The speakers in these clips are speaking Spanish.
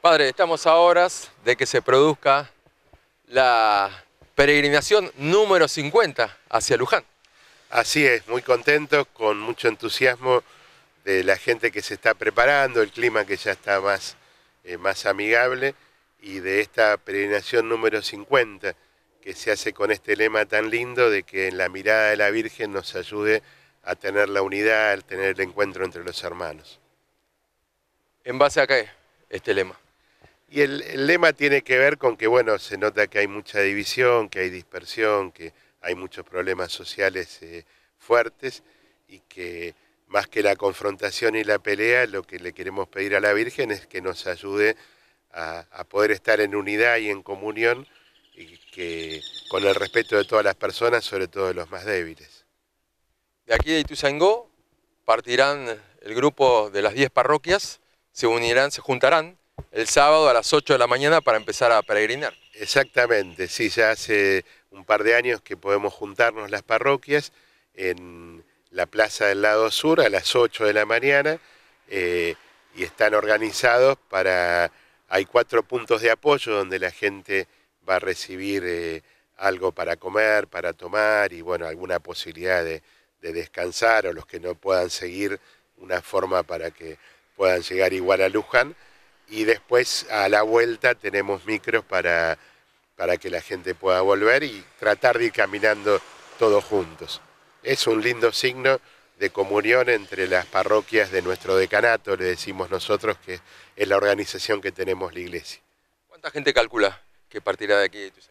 Padre, estamos a horas de que se produzca la peregrinación número 50 hacia Luján. Así es, muy contentos, con mucho entusiasmo de la gente que se está preparando, el clima que ya está más, eh, más amigable y de esta peregrinación número 50 que se hace con este lema tan lindo de que en la mirada de la Virgen nos ayude a tener la unidad, al tener el encuentro entre los hermanos. ¿En base a qué este lema? Y el, lema tiene que ver con que, bueno, se nota que hay mucha división, que hay dispersión, que hay muchos problemas sociales eh, fuertes y que más que la confrontación y la pelea, lo que le queremos pedir a la Virgen es que nos ayude a, poder estar en unidad y en comunión y que con el respeto de todas las personas, sobre todo de los más débiles. De aquí de Ituzaingó partirán el grupo de las 10 parroquias, se unirán, se juntarán el sábado a las 8 de la mañana para empezar a peregrinar. Exactamente, sí, ya hace un par de años que podemos juntarnos las parroquias en la plaza del lado sur a las 8 de la mañana eh, y están organizados para... Hay cuatro puntos de apoyo donde la gente va a recibir eh, algo para comer, para tomar y bueno, alguna posibilidad de de descansar o los que no puedan seguir una forma para que puedan llegar igual a Luján. Y después a la vuelta tenemos micros para, para que la gente pueda volver y tratar de ir caminando todos juntos. Es un lindo signo de comunión entre las parroquias de nuestro decanato, le decimos nosotros que es la organización que tenemos la iglesia. ¿Cuánta gente calcula que partirá de aquí de Ituzaingó?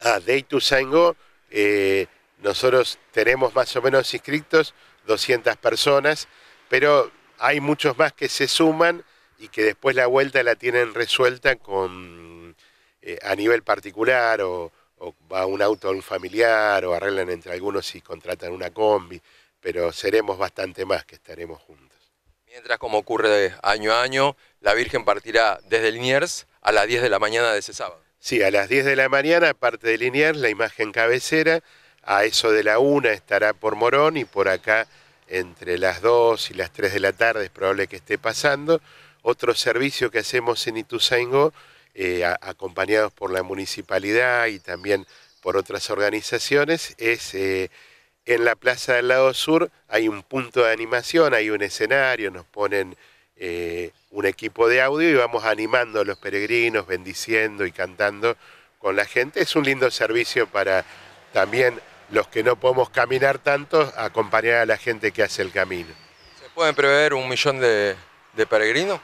Ah, de Ituzaingó eh, nosotros tenemos más o menos inscritos 200 personas, pero hay muchos más que se suman y que después la vuelta la tienen resuelta con eh, a nivel particular o, o, va un auto a un familiar o arreglan entre algunos y contratan una combi, pero seremos bastante más que estaremos juntos. Mientras, como ocurre año a año, la Virgen partirá desde Liniers a las 10 de la mañana de ese sábado. Sí, a las 10 de la mañana parte de Liniers la imagen cabecera a eso de la una estará por Morón y por acá entre las 2 y las 3 de la tarde es probable que esté pasando. Otro servicio que hacemos en Ituzaingó, eh, acompañados por la municipalidad y también por otras organizaciones, es eh, en la Plaza del Lado Sur hay un punto de animación, hay un escenario, nos ponen eh, un equipo de audio y vamos animando a los peregrinos, bendiciendo y cantando con la gente. Es un lindo servicio para también los que no podemos caminar tanto, acompañar a la gente que hace el camino. ¿Se pueden prever un millón de, peregrinos?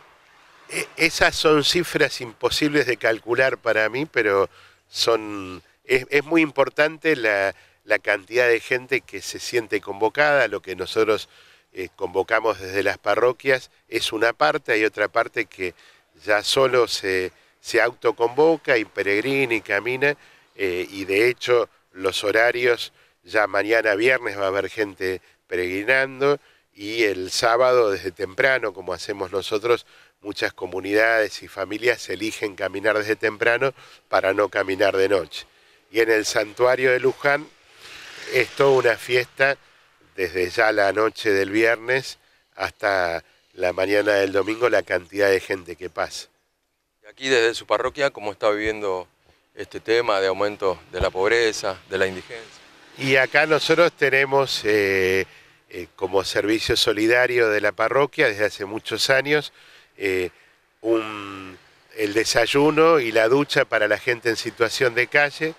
E, esas son cifras imposibles de calcular para mí, pero son es, muy importante la, cantidad de gente que se siente convocada, lo que nosotros eh, convocamos desde las parroquias es una parte, hay otra parte que ya solo se, autoconvoca y peregrina y camina, eh, y de hecho los horarios, ya mañana viernes va a haber gente peregrinando y el sábado desde temprano, como hacemos nosotros, muchas comunidades y familias eligen caminar desde temprano para no caminar de noche. Y en el santuario de Luján es toda una fiesta desde ya la noche del viernes hasta la mañana del domingo la cantidad de gente que pasa. aquí desde su parroquia, ¿cómo está viviendo este tema de aumento de la pobreza, de la indigencia. Y acá nosotros tenemos eh, eh, como servicio solidario de la parroquia desde hace muchos años eh, el desayuno y la ducha para la gente en situación de calle,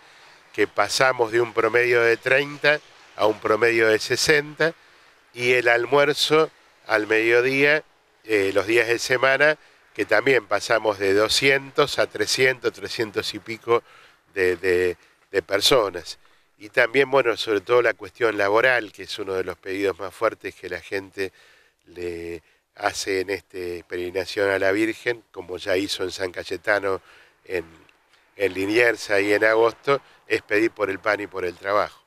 que pasamos de un promedio de 30 a un promedio de 60, y el almuerzo al mediodía, los días de semana, que también pasamos de 200 a 300, 300 y pico de, personas. Y también, bueno, sobre todo la cuestión laboral, que es uno de los pedidos más fuertes que la gente le hace en este peregrinación a la Virgen, como ya hizo en San Cayetano, en, en y en agosto, es pedir por el pan y por el trabajo.